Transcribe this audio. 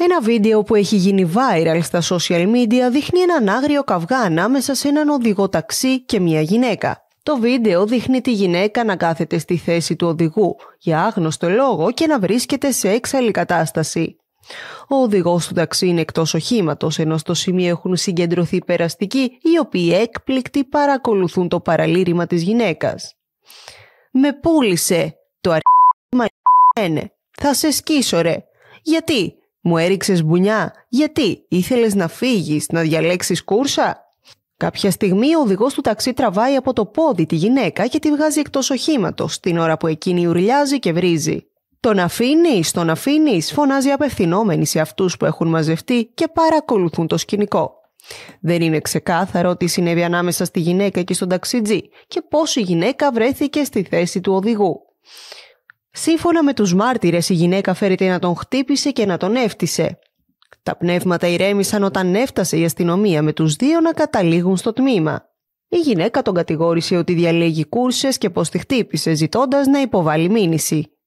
Ένα βίντεο που έχει γίνει viral στα social media δείχνει έναν άγριο καυγά ανάμεσα σε έναν οδηγό ταξί και μια γυναίκα. Το βίντεο δείχνει τη γυναίκα να κάθεται στη θέση του οδηγού για άγνωστο λόγο και να βρίσκεται σε έξαλλη κατάσταση. Ο οδηγός του ταξί είναι εκτός οχήματος, ενώ στο σημείο έχουν συγκεντρωθεί περαστικοί, οι οποίοι έκπληκτοι παρακολουθούν το παραλήρημα της γυναίκας. Με πούλησε, το αρχή Θα σε σκίσω, Γιατί, μου έριξες μπουνιά. Γιατί, ήθελες να φύγεις, να διαλέξεις κούρσα. Κάποια στιγμή ο οδηγός του ταξί τραβάει από το πόδι τη γυναίκα και τη βγάζει εκτός οχήματος, την ώρα που εκείνη ουρλιάζει και βρίζει. Τον αφήνεις, τον αφήνεις, φωνάζει απευθυνόμενη σε αυτούς που έχουν μαζευτεί και παρακολουθούν το σκηνικό. Δεν είναι ξεκάθαρο τι συνέβη ανάμεσα στη γυναίκα και στον ταξιτζή και πώς η γυναίκα βρέθηκε στη θέση του οδηγού. Σύμφωνα με τους μάρτυρες η γυναίκα φέρεται να τον χτύπησε και να τον έφτισε. Τα πνεύματα ηρέμησαν όταν έφτασε η αστυνομία με τους δύο να καταλήγουν στο τμήμα. Η γυναίκα τον κατηγόρησε ότι διαλέγει κούρσες και πως τη χτύπησε ζητώντας να υποβάλει μήνυση.